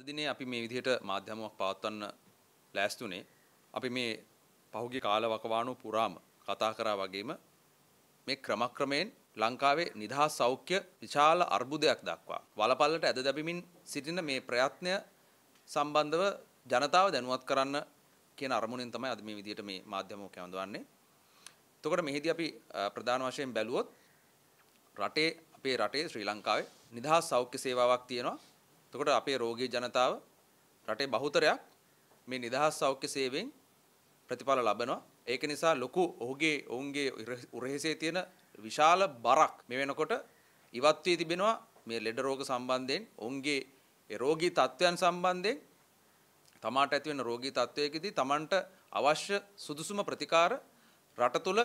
අද දිනේ අපි මේ විදිහට මාධ්‍යමක් පවත්වන්න ලෑස්තුනේ අපි මේ පහුගිය කාලවකවානුව පුරාම කතා කරා වගේම මේ ක්‍රමක්‍රමයෙන් ලංකාවේ නිදහස් සෞඛ්‍ය විශාල අර්බුදයක් දක්වා වලපල්ලට ඇද දැබිමින් සිටින මේ ප්‍රයත්නය සම්බන්ධව ජනතාව දැනුවත් කරන්න කියන අරමුණෙන් තමයි අද මේ විදිහට මේ මාධ්‍යමෝ කැඳවන්නේ. එතකොට මෙහිදී අපි ප්‍රධාන වශයෙන් බැලුවොත් රටේ අපේ රටේ ශ්‍රී ලංකාවේ නිදහස් සෞඛ්‍ය සේවාවක් තියෙනවා. එතකොට අපේ රෝගී ජනතාව රටේ බහුතරයක් මේ නිදහස් සෞඛ්‍ය සේවයෙන් ප්‍රතිඵල ලබනවා. ඒක නිසා ලොකු ඔහුගේ ඔවුන්ගේ උරහිසේ තියෙන විශාල බරක් මේ වෙනකොට ඉවත් වී තිබෙනවා මේ ලෙඩ රෝග සම්බන්ධයෙන් ඔවුන්ගේ රෝගී තත්ත්වයන් සම්බන්ධයෙන් තමාට ඇතිවෙන රෝගී තත්ත්වයකදී තමන්ට අවශ්‍ය සුදුසුම ප්‍රතිකාර රට තුළ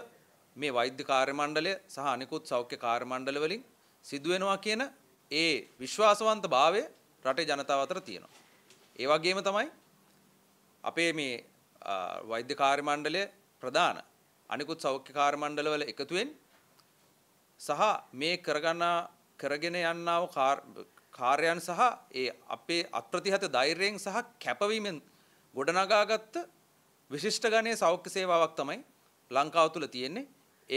මේ වෛද්‍ය කාර්ය මණ්ඩලය සහ අනිකුත් සෞඛ්‍ය කාර්ය මණ්ඩල වලින් සිදු වෙනවා කියන ඒ විශ්වාසවන්ත භාවය රටේ ජනතාව අතර තියෙනවා. ඒ වගේම තමයි අපේ මේ වෛද්‍ය කාර්ය මණ්ඩලය ප්‍රධාන අනිකුත් සෞඛ්‍ය කාර්ය මණ්ඩලවල එකතුවෙන් සහ මේ කරගන්න කරගෙන යන්නව කාර්යයන් සහ ඒ අපේ අප්‍රතිහත ධෛර්යයෙන් සහ කැපවීමෙන් ගොඩනගාගත්ත විශිෂ්ට ගණයේ සෞඛ්‍ය සේවාවක් තමයි ලංකාව තුළ තියෙන්නේ.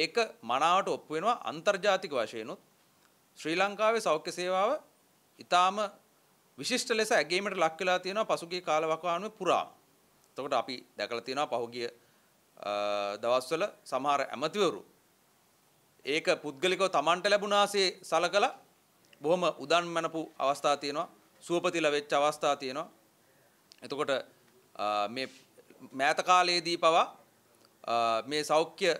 ඒක මනාවට ඔප්පු වෙනවා අන්තර්ජාතික වශයෙන්ුත් ශ්‍රී ලංකාවේ සෞඛ්‍ය සේවාව ඊටාම විශිෂ්ට ලෙස ඇගීමට ලක් වෙලා තියෙනවා පසුගිය කාලවකවානුවේ පුරාම. එතකොට අපි දැකලා තියෙනවා පහුගිය දවස්වල සමහර ඇමතිවරු ඒක පුද්ගලිකව Tamanට ලැබුණාසේ සලකලා බොහොම උදන් මැනපු අවස්ථා තියෙනවා. සුවපතිලා වෙච්ච අවස්ථා තියෙනවා. එතකොට මේ මෑත කාලයේදී පවා මේ සෞඛ්‍ය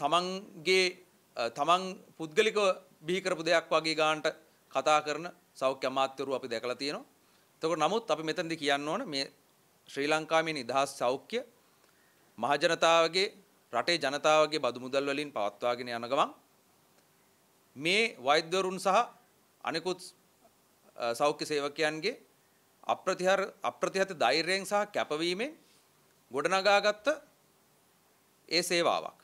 තමන්ගේ තමන් පුද්ගලිකව බිහි කරපු දෙයක් වගේ ගානට කතා කරන සෞඛ්‍ය අමාත්‍යවරු අපි දැකලා තියෙනවා. එතකොට නමුත් අපි මෙතනදී කියන්න ඕන මේ ශ්‍රී ලංකාවේ නිදහස් සෞඛ්‍ය මහජනතාවගේ රටේ ජනතාවගේ බදු මුදල් වලින් පවත්වාගෙන යන ගමන් මේ වෛද්‍යවරුන් සහ අනෙකුත් සෞඛ්‍ය සේවකයන්ගේ අප්‍රතිහාර අප්‍රතිහත ධෛර්යයෙන් සහ කැපවීමෙන් ගොඩනගාගත්ත ඒ සේවාවක්.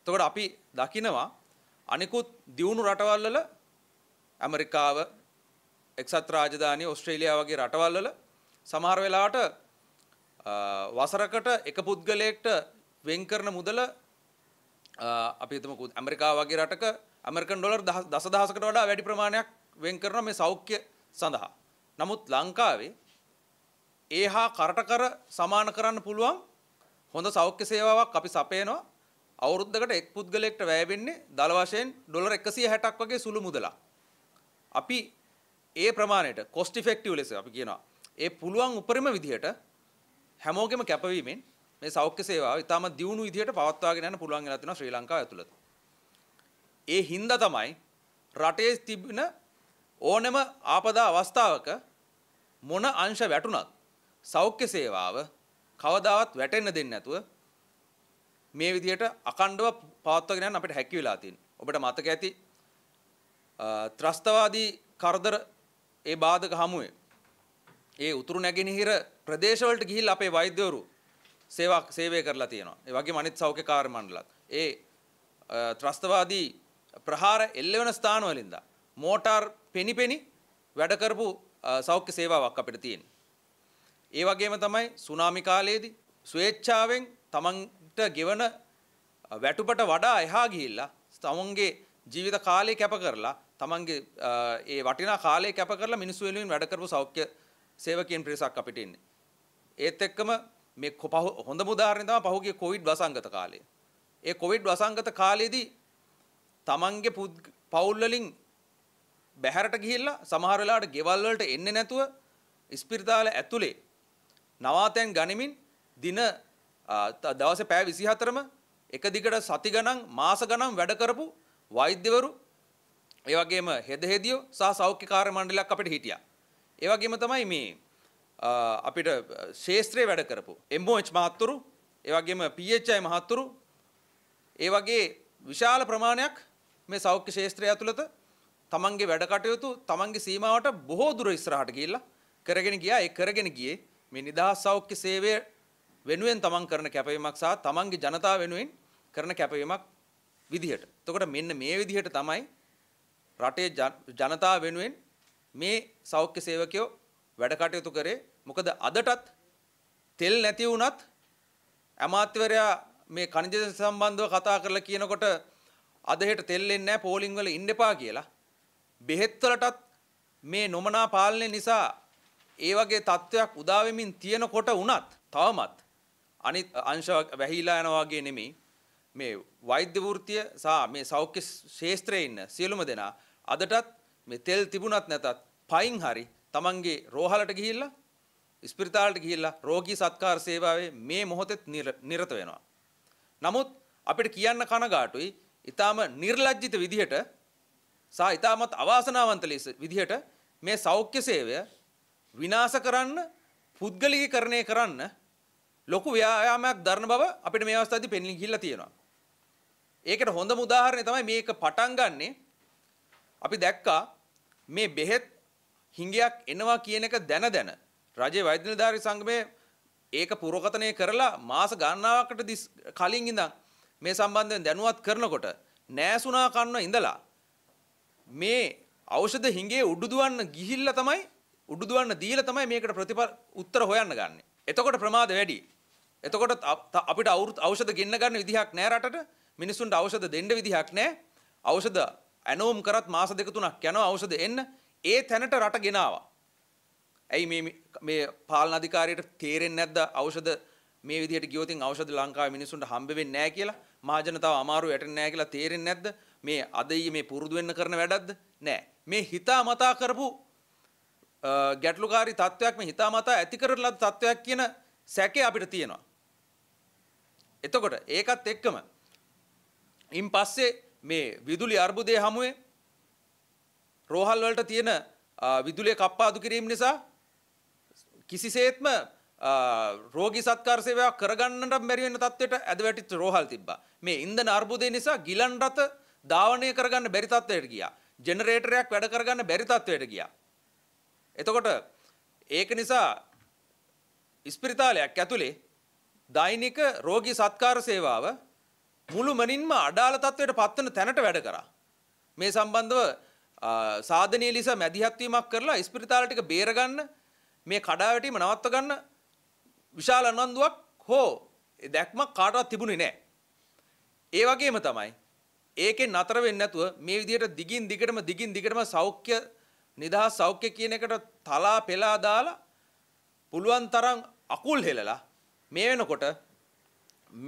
එතකොට අපි දකිනවා අනිකුත් දියුණු රටවල් වල ඇමරිකාව එක්සත් රාජධානය ඔස්ට්‍රේලියා වගේ රටවල්වල සමහර වෙලාවට වසරකට එක පුද්ගලයෙක්ට වෙන් කරන මුදල අපි හිතමු ඇමරිකා වගේ රටක ඇමරිකන් ඩොලර් දසදහසකට වඩා වැඩි ප්‍රමාණයක් වෙන් කරන මේ සෞඛ්‍ය සඳහා. නමුත් ලංකාවේ ඒ හා කරට කර සමාන කරන්න පුළුවන් හොඳ සෞඛ්‍ය සේවාවක් අපි සපයනවා අවුරුද්දකට එක් පුද්ගලෙක්ට වැයවෙන්නේ දළ වශයෙන් ඩොලර් 160ක් වගේ සුළු මුදලක්. අපි ඒ ප්‍රමාණයට කොස්ට ඉෆෙක්ටිව් ලෙස අපි කියනවා. ඒ පුළුවන් උපරිම විදිහට හැමෝගෙම කැපවීමෙන් මේ සෞඛ්‍ය සේවාව ඉතාම දියුණු විදිහට පවත්වාගෙන යන්න පුළුවන් වෙලා තියෙනවා ශ්‍රී ලංකාව ඇතුළත. ඒ හින්දා තමයි රටේ තිබෙන ඕනෑම ආපදා අවස්ථාවක මොන අංශ වැටුණත් සෞඛ්‍ය සේවාව කවදාවත් වැටෙන්න දෙන්නේ නැතුව මේ විදිහට අකණ්ඩව පවත්වාගෙන යන්න අපිට හැකි වෙලා තියෙනවා. ඔබට මතක ඇති ත්‍රස්තවාදී කරදර ඒ බාධක හමුවේ. ඒ උතුරු නැගෙනහිර ප්‍රදේශවලට ගිහිල්ලා අපේ වෛද්‍යවරු සේවා සේවය කරලා තියෙනවා. ඒ වගේම අනිත් සෞඛ්‍ය කාර්ය මණ්ඩලත්. ඒ ත්‍රස්තවාදී ප්‍රහාර එල්ල වෙන ස්ථානවලින්ද මෝටාර් පෙනිපෙනි වැඩ කරපු සෞඛ්‍ය සේවාවක් අපිට තියෙනවා. ඒ වගේම තමයි සුනාමි කාලයේදී ස්වේච්ඡාවෙන් තමන්ට ගෙවන වැටුපට වඩා එහා ගිහිල්ලා තමන්ගේ ජීවිත කාලය කැප කරලා තමන්ගේ ඒ වටිනා කාලය කැප කරලා මිනිස්සු වෙනුවෙන් වැඩ කරපු සෞඛ්‍ය සේවකයන් පිරිසක් අපිට ඉන්නේ. ඒත් එක්කම මේ හොඳම උදාහරණය තමයි පහුගිය කොවිඩ් වසංගත කාලය. ඒ කොවිඩ් වසංගත කාලයේදී තමන්ගේ පවුල් වලින් බැහැරට ගිහිල්ලා සමහර වෙලාවට ගෙවල් වලට එන්නේ නැතුව ඉස්පිරිතාල ඇතුලේ නවාතැන් ගනිමින් දින දවසේ පැය 24ම එක දිගට සති ගණන් මාස ගණන් වැඩ කරපු වෛද්‍යවරු ඒ වගේම හෙදහෙදියෝ සහ සෞඛ්‍යකාර මණ්ඩලයක් අපිට හිටියා. ඒ වගේම තමයි මේ අපිට ශේස්ත්‍රයේ වැඩ කරපු MOH මහත්තුරු, ඒ වගේම PHI මහත්තුරු ඒ වගේ විශාල ප්‍රමාණයක් මේ සෞඛ්‍ය ශේස්ත්‍රය ඇතුළත තමන්ගේ වැඩ කටයුතු තමන්ගේ සීමාවට බොහෝ දුර ඉස්සරහට ගිහිල්ලා කරගෙන ගියා. ඒ කරගෙන ගියේ මේ නිදහස් සෞඛ්‍ය සේවය වෙනුවෙන් තමන් කරන කැපවීමක් සහ තමන්ගේ ජනතාව වෙනුවෙන් කරන කැපවීමක් විදිහට. එතකොට මෙන්න මේ විදිහට තමයි රටේ ජනතාව වෙනුවෙන් මේ සෞඛ්‍ය සේවකයෝ වැඩ කටයුතු කරේ මොකද අදටත් තෙල් නැති වුණත් ඇමාත්‍යවරයා මේ කනිජ සම්බන්ධව කතා කරලා කියනකොට අද හෙට තෙල් එන්නේ නැහැ පෝලිං වල ඉන්න එපා කියලා බෙහෙත් වලටත් මේ නොමනා පාලනය නිසා ඒ වගේ තත්ත්වයක් උදා වෙමින් තියෙනකොට වුණත් තවමත් අනිත් අංශ වැහිලා යනවා වගේ නෙමෙයි මේ වෛද්‍ය වෘත්තිය සහ මේ සෞඛ්‍ය ශාස්ත්‍රයේ ඉන්න සියලුම දෙනා අදටත් මේ තෙල් තිබුණත් නැතත් පයින් හරි තමන්ගේ රෝහලට ගිහිල්ලා ස්පිරිතාලට ගිහිල්ලා රෝගී සත්කාර සේවාවේ මේ මොහොතෙත් නිරත වෙනවා. නමුත් අපිට කියන්න කනගාටුයි ඊටාම නිර්ලජ්ජිත විදිහට සා ඊටමත් අවාසනාවන්ත ලෙස විදිහට මේ සෞඛ්‍ය සේවය විනාශ කරන්න පුද්ගලිකීකරණය කරන්න ලොකු ව්‍යායාමයක් දරන බව අපිට මේ අවස්ථාවේදී පෙන්ලි ගිහිල්ලා තියෙනවා. ඒකට හොඳම උදාහරණය තමයි මේක පටන් ගන්නේ අපි දැක්කා මේ බෙහෙත් හිඟයක් එනවා කියන එක දැන දැන රජයේ වෛද්‍ය නිලධාරී සංගමයේ ඒක පුරකථනය කරලා මාස ගණනාවකට කලින් ඉඳන් මේ සම්බන්ධයෙන් දැනුවත් කරනකොට නෑසුනා කන්න ඉඳලා මේ ඖෂධ හිඟේ උඩුදුවන්න ගිහිල්ලා තමයි උඩුදුවන්න දීලා තමයි මේකට ප්‍රතිප උත්තර හොයන්න ගන්න. එතකොට ප්‍රමාද වැඩි. එතකොට අපිට ඖෂධ ගෙන්න ගන්න විදිහක් නෑ රටට. මිනිසුන්ට ඖෂධ දෙන්න විදිහක් නෑ. ඖෂධ ඇනෝම් කරත් මාස දෙක තුනක් යනවා ඖෂධ එන්න ඒ තැනට රට ගෙනාවා. ඇයි මේ මේ පාලන අධිකාරියට තේරෙන්නේ නැද්ද ඖෂධ මේ විදිහට ගියොත් ඖෂධ ලංකාවේ මිනිස්සුන්ට හම්බ වෙන්නේ නැහැ කියලා මහජනතාව අමාරු යටෙන්නේ නැහැ කියලා තේරෙන්නේ නැද්ද? මේ අදයි මේ පුරුදු වෙන්න කරන වැඩක්ද? නෑ. මේ හිතාමතා කරපු ගැටලුකාරී තත්වයක් මේ හිතාමතා ඇති කරලා තත්වයක් කියන සැකේ අපිට තියෙනවා. එතකොට ඒකත් එක්කම ඉන් පස්සේ මේ විදුලි අර්බුදය හමුවේ රෝහල් වලට තියෙන විදුලිය කප්පාදු කිරීම නිසා කිසිසේත්ම රෝගී සත්කාර සේවාවක් කරගන්නට බැරි වෙන තත්ත්වයට ඇදවැටිච්ච රෝහල් තිබ්බා. මේ ඉන්ධන අර්බුදය නිසා ගිලන් රථ ධාවනය කරගන්න බැරි තත්ත්වයට ගියා. ජෙනරේටරයක් වැඩ කරගන්න බැරි තත්ත්වයට ගියා. එතකොට ඒක නිසා ඉස්පිරිතාලයක් ඇතුලේ දෛනික රෝගී සත්කාර සේවාව මුළුමනින්ම අඩාල තත්වයට පත්වන තැනට වැඩ කරා. මේ සම්බන්ධව සාධනය ලෙස මැදිහත්වීමක් කරලා ඉස්පිරිතාල ටික බේරගන්න මේ කඩාවැටීම නවත්ව ගන්න විශාල අනන්දුවක් හෝ දැක්මක් කාටවත් තිබුණේ නැහැ. ඒ වගේම තමයි ඒකෙන් නතර වෙන්නේ නැතුව මේ විදිහට දිගින් දිගටම දිගින් දිගටම සෞඛ්‍ය නිදහස් සෞඛ්‍ය කියන එකට තලා පෙලා දාලා පුළුවන් තරම් අකුල් හෙලලා මේ වෙනකොට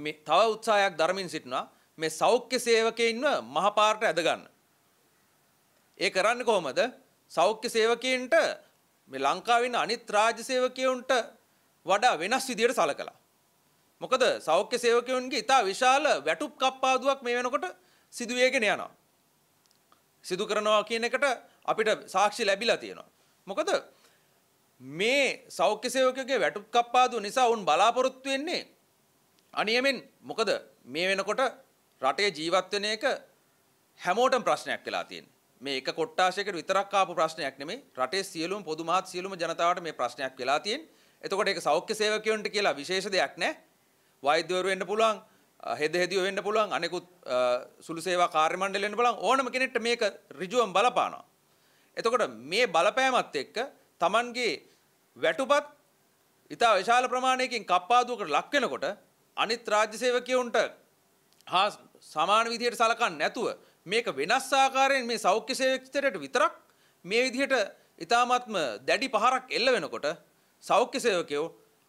මේ තව උත්සාහයක් දරමින් සිටිනවා මේ සෞඛ්‍ය සේවකයින්ව මහපාරට ඇදගන්න. ඒ කරන්නේ කොහොමද? සෞඛ්‍ය සේවකයින්ට මේ ලංකාවේ ඉන්න අනිත් රාජ්‍ය සේවකයන්ට වඩා වෙනස් විදියට සලකලා. මොකද සෞඛ්‍ය සේවකයන්ගේ ඉතා විශාල වැටුප් කප්පාදුවක් මේ වෙනකොට සිදු වෙගෙන යනවා. සිදු කරනවා කියන එකට අපිට සාක්ෂි ලැබිලා තියෙනවා. මොකද මේ සෞඛ්‍ය සේවකයන්ගේ වැටුප් කප්පාදුව නිසා වුන් බලාපොරොත්තු වෙන්නේ අනියමෙන් මොකද මේ වෙනකොට රටේ ජීවත් වෙන එක හැමෝටම ප්‍රශ්නයක් වෙලා තියෙන්නේ. මේ එක කොට්ටාශයකට විතරක් ආපු ප්‍රශ්නයක් නෙමෙයි. රටේ සියලුම පොදු මහත් සියලුම ජනතාවට මේ ප්‍රශ්නයක් වෙලා තියෙන්නේ. එතකොට ඒක සෞඛ්‍ය සේවකයන්ට කියලා විශේෂ දෙයක් නැහැ. වෛද්‍යවරු වෙන්න පුළුවන්, හෙද හෙදියෝ වෙන්න පුළුවන්, අනෙකුත් සුළු සේවා කාර්ය මණ්ඩල වෙන්න පුළුවන් ඕනම කෙනෙක්ට මේක ඍජුවම බලපානවා. එතකොට මේ බලපෑමත් එක්ක Tamanගේ වැටුපත් ඉතා විශාල ප්‍රමාණයකින් කප්පාදුවකට ලක් වෙනකොට අනිත් රාජ්‍ය සේවකයන්ට හා සමාන විදිහට සලකන්නේ නැතුව මේක වෙනස් ආකාරයෙන් මේ සෞඛ්‍ය සේවකතරට විතරක් මේ විදිහට ඊ타මාත්ම දැඩි පහරක් එල්ල වෙනකොට සෞඛ්‍ය සේවකයෝ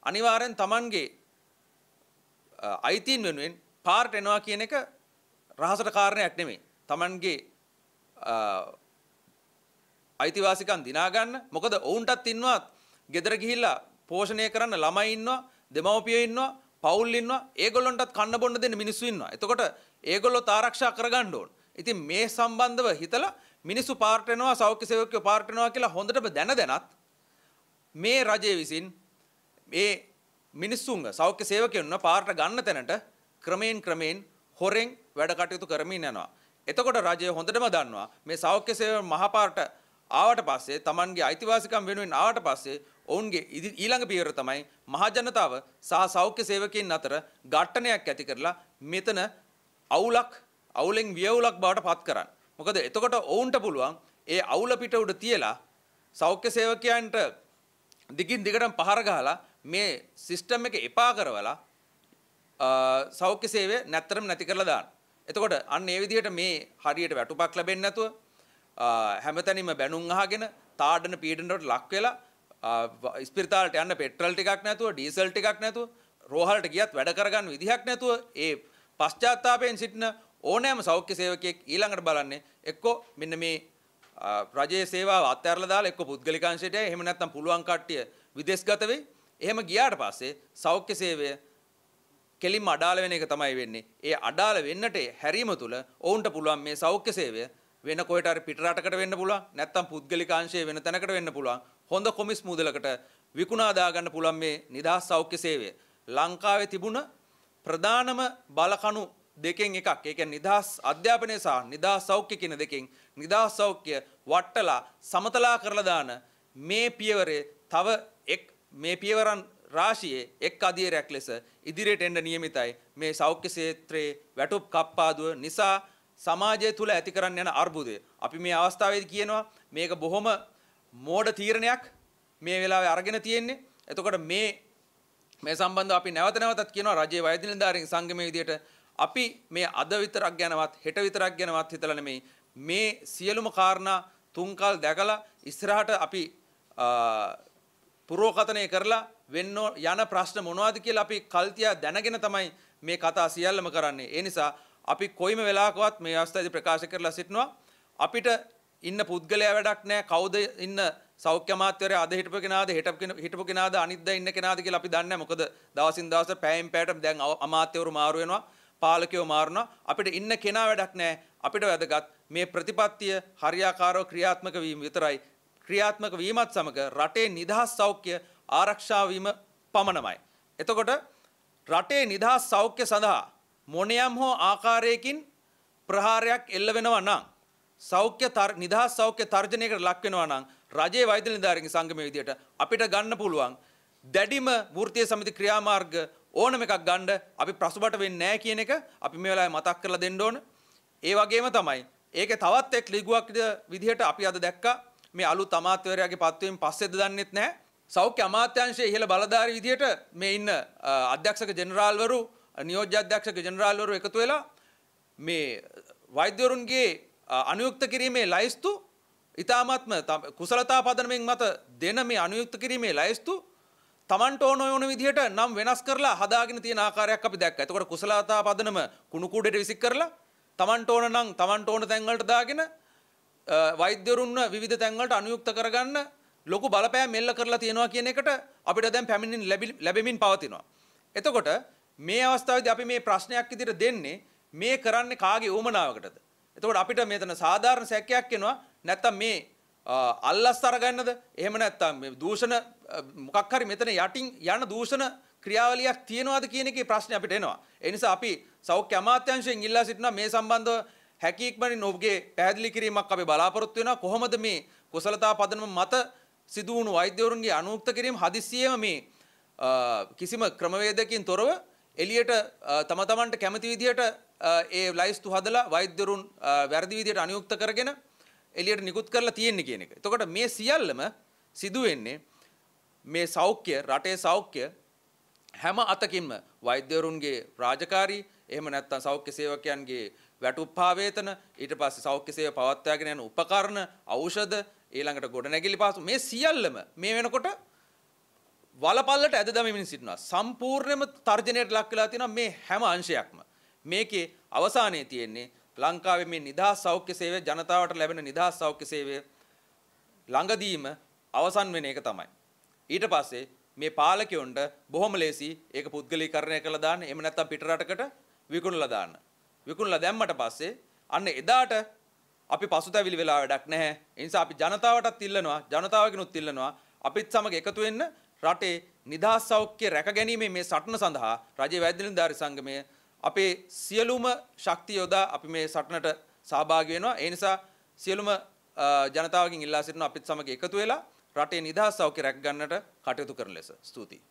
අනිවාර්යෙන් Tamanගේ අයිතීන් වෙනුවෙන් පාරට එනවා කියන එක රහසට කාරණයක් නෙමෙයි. Tamanගේ අයිතිවාසිකම් දිනා ගන්න. මොකද ඔවුන්ටත් ඉන්නවා ගෙදර ගිහිල්ලා පෝෂණය කරන්න ළමයි ඉන්නවා, දෙමව්පියෝ ඉන්නවා, පවුල් ඉන්නවා ඒගොල්ලන්ටත් කන්න බොන්න දෙන්න මිනිස්සු ඉන්නවා. එතකොට ඒගොල්ලෝ තාරක්ෂා කරගන්න ඕන. ඉතින් මේ සම්බන්ධව හිතලා මිනිස්සු පාර්ට් වෙනවා සෞඛ්‍ය සේවකයෝ පාර්ට් වෙනවා කියලා හොඳටම දැන දැනත් මේ රජය විසින් මේ මිනිස්සුන්ග සෞඛ්‍ය සේවකයන්ව පාර්ට ගන්න තැනට ක්‍රමයෙන් ක්‍රමයෙන් හොරෙන් වැඩ කටයුතු කරමින් යනවා. එතකොට රජය හොඳටම දන්නවා මේ සෞඛ්‍ය සේවය මහපාර්ට ආවට පස්සේ Tamanගේ අයිතිවාසිකම් වෙනුවෙන් ආවට පස්සේ ඔවුන්ගේ ඊළඟ පියවර තමයි මහජනතාව සහ සෞඛ්‍ය සේවකයන් අතර ඝට්ටනයක් ඇති කරලා මෙතන අවුලක් අවුලෙන් වියවුලක් බවට පත් කරන්න. මොකද එතකොට ඔවුන්ට පුළුවන් ඒ අවුල පිට උඩ තියලා සෞඛ්‍ය සේවකයන්ට දිගින් දිගටම පහර ගහලා මේ සිස්ටම් එක එපා කරවලා සෞඛ්‍ය සේවය නැත්තරම නැති කරලා දාන්න. එතකොට අන්න ඒ විදිහට මේ හරියට වැටුපක් ලැබෙන්නේ නැතුව හැමතැනම බැනුම් අහගෙන තාඩන පීඩනට ලක් වෙලා ස්පිරිතාලට යන්න පෙට්‍රල් ටිකක් නැතුව ඩීසල් ටිකක් නැතුව රෝහලට ගියත් වැඩ කරගන්න විදිහක් නැතුව ඒ පශ්චාත්තාපයෙන් සිටින ඕනෑම සෞඛ්‍ය සේවකයෙක් ඊළඟට බලන්නේ එක්කෝ මෙන්න මේ රජයේ සේවාව අත්හැරලා දාලා එක්කෝ පුද්ගලිකාංශයට එහෙම නැත්නම් පුළුවන් කට්ටිය විදේශගත වෙයි. එහෙම ගියාට පස්සේ සෞඛ්‍ය සේවය කෙලින්ම අඩාල වෙන එක තමයි වෙන්නේ. ඒ අඩාල වෙන්නට හැරීම තුළ ඔවුන්ට පුළුවන් මේ සෞඛ්‍ය සේවය වෙන කොහෙට හරි පිටරටකට වෙන්න පුළුවන් නැත්නම් පුද්ගලිකාංශයේ වෙන තැනකට වෙන්න පුළුවන් හොඳ කොමිස් මුදලකට විකුණා දාගන්න පුළුවන් මේ නිදහස් සෞඛ්‍ය සේවය ලංකාවේ තිබුණ ප්‍රධානම බලකණු දෙකෙන් එකක් ඒ කියන්නේ නිදහස් අධ්‍යාපනය සහ නිදහස් සෞඛ්‍ය කියන දෙකෙන් නිදහස් සෞඛ්‍ය වට්ටලා සමතලා කරලා දාන මේ පියවරේ තව එක් මේ පියවරන් රාශියේ එක් අධීරයක් ලෙස ඉදිරියට එන්න නියමිතයි මේ සෞඛ්‍ය ක්ෂේත්‍රයේ වැටුප් කප්පාදුව නිසා සමාජය තුළ ඇති කරන්න යන අර්බුදය. අපි මේ අවස්ථාවේදී කියනවා මේක බොහොම මෝඩ තීරණයක් මේ වෙලාවේ අරගෙන තියෙන්නේ. එතකොට මේ මේ සම්බන්ධව අපි නැවත නැවතත් කියනවා රජයේ වෛද්‍ය නිලධාරීන් සංගමයේ විදියට අපි මේ අද විතරක් ගැනවත් හෙට විතරක් ගැනවත් හිතලා නෙමෙයි මේ සියලුම කාරණා තුන්කල් දැකලා ඉස්සරහට අපි පුරෝකථනය කරලා වෙන්න යන ප්‍රශ්න මොනවද කියලා අපි කල්තියා දැනගෙන තමයි මේ කතා සියල්ලම කරන්නේ. ඒ නිසා අපි කොයිම වෙලාකවත් මේ අවස්ථාවේදී ප්‍රකාශ කරලා සිටිනවා අපිට ඉන්න පුද්ගලයා වැඩක් නැහැ කවුද ඉන්න සෞඛ්‍ය අමාත්‍යවරයා අද හිටපු කෙනාද හිටපු කෙනාද අනිද්දා ඉන්න කෙනාද කියලා අපි දන්නේ මොකද දවසින් දවස පෑයෙන් පෑයට දැන් අමාත්‍යවරු මාරු වෙනවා පාලකයෝ මාරුණා අපිට ඉන්න කෙනා වැඩක් නැහැ අපිට වැදගත් මේ ප්‍රතිපත්තිය හරියාකාරව ක්‍රියාත්මක වීම විතරයි ක්‍රියාත්මක වීමත් සමග රටේ නිදහස් සෞඛ්‍ය ආරක්ෂා වීම පමණමයි එතකොට රටේ නිදහස් සෞඛ්‍ය සඳහා මොනයම් හෝ ආකාරයකින් ප්‍රහාරයක් එල්ල වෙනවා නම් සෞඛ්‍ය නිදහස් සෞඛ්‍ය තර්ජනයකට ලක් වෙනවා නම් රජයේ වෛද්‍ය නිලධාරීන්ගේ සංගමයේ විදියට අපිට ගන්න පුළුවන් දැඩිම වෘත්තීය සමිති ක්‍රියාමාර්ග ඕනම එකක් ගන්න අපි ප්‍රසුබට වෙන්නේ නැහැ කියන එක අපි මේ වෙලාවේ මතක් කරලා දෙන්න ඕන. ඒ වගේම තමයි ඒකේ තවත් එක් ලිගුවක් විදිහට අපි අද දැක්කා මේ අලුත් අමාත්‍යවරයාගේ පත්වීම පස්සේද දන්නෙත් නැහැ. සෞඛ්‍ය අමාත්‍යංශයේ ඉහළ බලධාරී විදිහට මේ ඉන්න අධ්‍යක්ෂක ජෙනරාල්වරු නියෝජ්‍යාධ්‍යක්ෂක ජනරාල්වරු එකතු වෙලා මේ වෛද්‍යවරුන්ගේ අනුයුක්ත කිරීමේ ලයිස්තු ඉතාමත්ම කුසලතා පදනමෙන් මත දෙන මේ අනුයුක්ත කිරීමේ ලයිස්තු තමන්ට ඕන ඕන විදිහට නම් වෙනස් කරලා හදාගෙන තියෙන ආකාරයක් අපි දැක්කා. එතකොට කුසලතා පදනම කුණු කුඩේට විසික් කරලා තමන්ට ඕන නම් තමන්ට ඕන තැන්වලට දාගෙන වෛද්‍යවරුන්ව විවිධ තැන්වලට අනුයුක්ත කරගන්න ලොකු බලපෑම් මෙල්ල කරලා තියෙනවා කියන එකට අපිට දැන් පැමිණෙන ලැබෙමින් පවතිනවා. එතකොට මේ අවස්ථාවේදී අපි මේ ප්‍රශ්නයක් ඉදිරියට දෙන්නේ මේ කරන්නේ කාගේ උමනාවකටද? එතකොට අපිට මෙතන සාධාරණ සැකයක් එනවා නැත්තම් මේ අල්ලස්තර ගන්නද? එහෙම නැත්තම් මේ දූෂණ මොකක් හරි මෙතන යටින් යන දූෂණ ක්‍රියාවලියක් තියෙනවද කියන එකේ ප්‍රශ්නේ අපිට එනවා. ඒ නිසා අපි සෞඛ්‍ය අමාත්‍යාංශයෙන් ඉල්ලා සිටිනවා මේ සම්බන්ධව හැකික්මනින් ඔබගේ පැහැදිලි කිරීමක් අපි බලාපොරොත්තු වෙනවා කොහොමද මේ කුසලතා පදනම මත සිදු වුණු වෛද්‍යවරුන්ගේ අනුක්ත කිරීම හදිසියෙම මේ කිසිම ක්‍රමවේදකින් තොරව එලියට තම තමන්ට කැමති විදිහට ඒ ලයිස්තු හදලා වෛද්‍යරුන් වැරදි විදිහට අනුයුක්ත කරගෙන එලියට නිකුත් කරලා තියෙන්නේ කියන එක. එතකොට මේ සියල්ලම සිදු වෙන්නේ මේ සෞඛ්‍ය රටේ සෞඛ්‍ය හැම අතකින්ම වෛද්‍යවරුන්ගේ රාජකාරී එහෙම නැත්නම් සෞඛ්‍ය සේවකයන්ගේ වැටුප්පාවේතන ඊට පස්සේ සෞඛ්‍ය සේව පවත්වාගෙන යන උපකරණ ඖෂධ ඊළඟට ගොඩනැගිලි පාසු මේ සියල්ලම මේ වෙනකොට වලපල්ලට ඇද දමමින් සිටිනවා. සම්පූර්ණයෙන්ම තර්ජනයට ලක් වෙලා තියෙනවා මේ හැම අංශයක්ම. මේකේ අවසානයේ තියෙන්නේ ලංකාවේ මේ නිදහස් සෞඛ්‍ය සේවය ජනතාවට ලැබෙන නිදහස් සෞඛ්‍ය සේවය ළඟදීම අවසන් වෙන එක තමයි. ඊට පස්සේ මේ පාලකයොන්ට බොහොම ලේසි ඒක පුද්ගලීකරණය කරලා දාන්න. එහෙම නැත්නම් පිටරටකට විකුණලා දාන්න. විකුණලා දැම්මට පස්සේ අන්න එදාට අපි පසුතැවිලි වෙලා වැඩක් නැහැ. ඒ නිසා අපි ජනතාවටත් ඉල්ලනවා, ජනතාවගෙනුත් ඉල්ලනවා අපිත් සමග එකතු වෙන්න රටේ නිදහස් සෞඛ්‍ය රැකගැනීමේ මේ සටන සඳහා රජයේ වෛද්‍ය නිලධාරි සංගමය අපේ සියලුම ශක්තිය යොදා අපි මේ සටනට සහභාගී වෙනවා. ඒ නිසා සියලුම ජනතාවගෙන් ඉල්ලා සිටිනවා අපිත් සමග එකතු වෙලා රටේ නිදහස් සෞඛ්‍ය රැකගන්නට කටයුතු කරන ලෙස. ස්තුතියි.